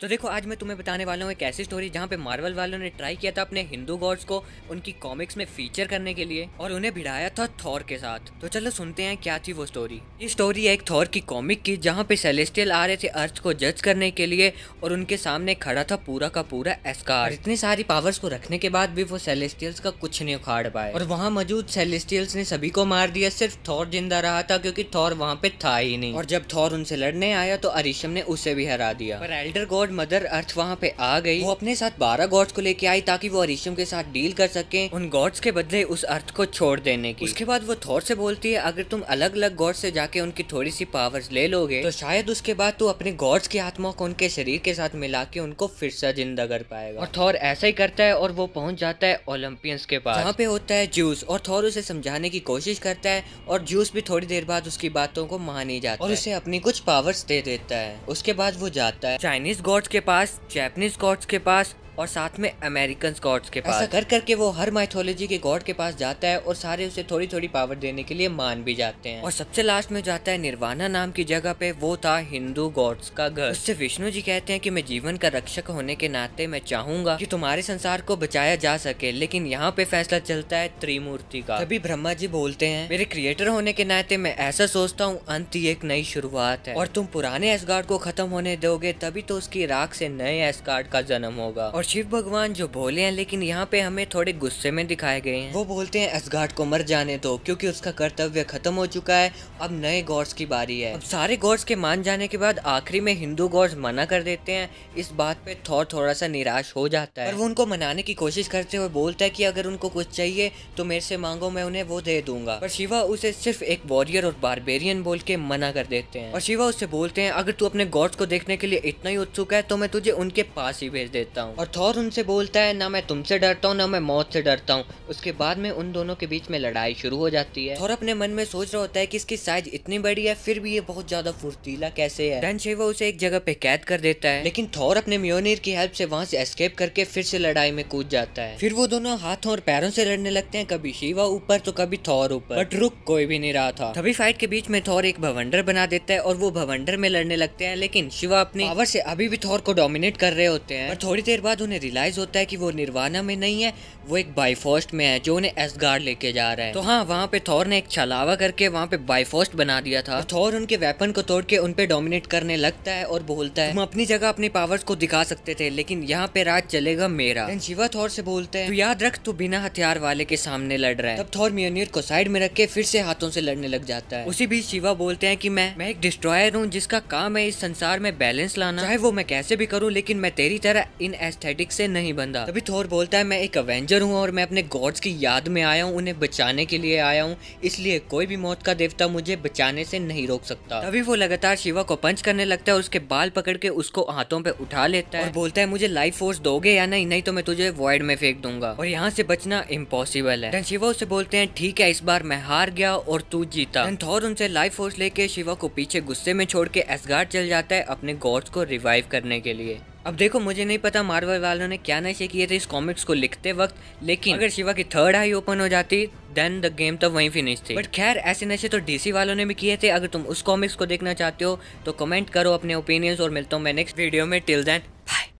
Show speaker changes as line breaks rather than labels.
तो देखो आज मैं तुम्हें बताने वाला हूँ एक ऐसी स्टोरी जहाँ पे मार्वल वालों ने ट्राई किया था अपने हिंदू गॉड्स को उनकी कॉमिक्स में फीचर करने के लिए और उन्हें भिड़ाया था थॉर के साथ तो चलो सुनते हैं क्या थी वो स्टोरी ये स्टोरी है एक थॉर की कॉमिक की जहाँ पे सेलेस्टियल आ रहे थे अर्थ को जज करने के लिए और उनके सामने खड़ा था पूरा का पूरा एस्कार इतनी सारी पावर्स को रखने के बाद भी वो सेलेस्टियल्स का कुछ नहीं उखाड़ पाए और वहाँ मौजूद सेलेस्टियल्स ने सभी को मार दिया सिर्फ थौर जिंदा रहा था क्योंकि थौर वहाँ पे था ही नहीं और जब थॉर उनसे लड़ने आया तो अरिशम ने उसे भी हरा दिया पर elder god god mother earth वहाँ पे आ गई वो अपने साथ बारह गॉड्स को लेके आई ताकि वो अरिशम के साथ डील कर सके उन गॉड्स के बदले उस अर्थ को छोड़ देने की उसके बाद वो थोर से बोलती है अगर तुम अलग अलग गॉड से जाके उनकी थोड़ी सी पावर्स ले लोगे तो शायद उसके बाद तू अपने गॉड्स की आत्मा को उनके शरीर के साथ मिला के उनको फिर से जिंदा कर पाएगा और थौर ऐसा ही करता है और वो पहुंच जाता है ओलंपियंस के पास वहाँ पे होता है जूस और थौर उसे समझाने की कोशिश करता है और जूस भी थोड़ी देर बाद उसकी बातों को मान ही जाता है और उसे अपनी कुछ पावर्स दे देता है उसके बाद वो जाता है चाइनीज गॉड गॉड्स के पास जैपनीज गॉड्स के पास और साथ में अमेरिकन गॉड्स के पास कर करके वो हर माइथोलॉजी के गॉड के पास जाता है और सारे उसे थोड़ी थोड़ी पावर देने के लिए मान भी जाते हैं और सबसे लास्ट में जाता है निर्वाणा नाम की जगह पे वो था हिंदू गॉड्स का घर उससे विष्णु जी कहते हैं कि मैं जीवन का रक्षक होने के नाते मैं चाहूंगा कि तुम्हारे संसार को बचाया जा सके लेकिन यहाँ पे फैसला चलता है त्रिमूर्ति का तभी ब्रह्मा जी बोलते हैं मेरे क्रिएटर होने के नाते मैं ऐसा सोचता हूँ अंत ही एक नई शुरुआत है और तुम पुराने एस को खत्म होने दोगे तभी तो उसकी राख से नए एस का जन्म होगा और शिव भगवान जो बोले हैं लेकिन यहाँ पे हमें थोड़े गुस्से में दिखाए गए हैं वो बोलते हैं असघाट को मर जाने दो क्योंकि उसका कर्तव्य खत्म हो चुका है अब नए गॉड्स की बारी है अब सारे गॉड्स के मान जाने के बाद आखिरी में हिंदू गॉड्स मना कर देते हैं इस बात पे थॉर थोड़ा सा निराश हो जाता है और वो उनको मनाने की कोशिश करते हुए बोलता है की अगर उनको कुछ चाहिए तो मेरे से मांगो मैं उन्हें वो दे दूंगा पर शिवा उसे सिर्फ एक वॉरियर और बारबेरियन बोल के मना कर देते हैं और शिवा उससे बोलते हैं अगर तू अपने गॉड्स को देखने के लिए इतना ही उत्सुक है तो मैं तुझे उनके पास ही भेज देता हूँ और थॉर उनसे बोलता है ना मैं तुमसे डरता हूँ ना मैं मौत से डरता हूँ उसके बाद में उन दोनों के बीच में लड़ाई शुरू हो जाती है थॉर अपने मन में सोच रहा होता है कि इसकी साइज इतनी बड़ी है फिर भी ये बहुत ज्यादा फुर्तीला कैसे है डन उसे एक जगह पे कैद कर देता है लेकिन थॉर अपने म्योनिर की हेल्प से वहाँ से एस्केप करके फिर से लड़ाई में कूद जाता है फिर वो दोनों हाथों और पैरों से लड़ने लगते हैं कभी शिवा ऊपर तो कभी थौर ऊपर बट रुक कोई भी नहीं रहा था तभी फाइट के बीच में थौर एक भवंडर बना देता है और वो भवंडर में लड़ने लगते हैं लेकिन शिवा अपने पावर से अभी भी थौर को डोमिनेट कर रहे होते हैं और थोड़ी देर बाद उन्हें रियलाइज़ होता है कि वो निर्वाणा में नहीं है वो एक बाईफोस्ट में है जो उन्हें एसगार्ड लेके जा रहा है तो हाँ वहाँ पे थौर ने एक छलावा करके वहाँ पे बाईफोस्ट बना दिया था थौर तो उनके वेपन को तोड़ के उन पे डोमिनेट करने लगता है और बोलता है हम अपनी जगह अपने पावर्स को दिखा सकते थे लेकिन यहाँ पे राज चलेगा मेरा शिवा थौर से बोलते हैं तो याद रख तू बिना हथियार वाले के सामने लड़ रहा है तब थौर मियोनियर को साइड में रख के फिर से हाथों से लड़ने लग जाता है उसी बीच शिवा बोलते हैं की मैं मैं एक डिस्ट्रॉयर हूँ जिसका काम है इस संसार में बैलेंस लाना चाहे वो मैं कैसे भी करूँ लेकिन मैं तेरी तरह इन एस्थेटिक मैग्नेटिक से नहीं बंधा तभी थोर बोलता है मैं एक अवेंजर हूँ और मैं अपने गॉड्स की याद में आया हूँ उन्हें बचाने के लिए आया हूँ इसलिए कोई भी मौत का देवता मुझे बचाने से नहीं रोक सकता तभी वो लगातार शिवा को पंच करने लगता है उसके बाल पकड़ के उसको हाथों पे उठा लेता है और बोलता है मुझे लाइफ फोर्स दोगे या नहीं नहीं तो मैं तुझे वॉइड में फेंक दूंगा और यहाँ से बचना इम्पॉसिबल है शिवा उसे बोलते हैं ठीक है इस बार मैं हार गया और तू जीता थोर उनसे लाइफ फोर्स लेके शिवा को पीछे गुस्से में छोड़ के एसगार्ड चल जाता है अपने गॉड्स को रिवाइव करने के लिए अब देखो मुझे नहीं पता मार्वल वालों ने क्या नशे किए थे इस कॉमिक्स को लिखते वक्त लेकिन अगर शिवा की थर्ड आई ओपन हो जाती देन द गेम तो वहीं फिनिश थी बट खैर ऐसे नशे तो डीसी वालों ने भी किए थे अगर तुम उस कॉमिक्स को देखना चाहते हो तो कमेंट करो अपने ओपिनियंस और मिलता हूँ मैं नेक्स्ट वीडियो में टिल देन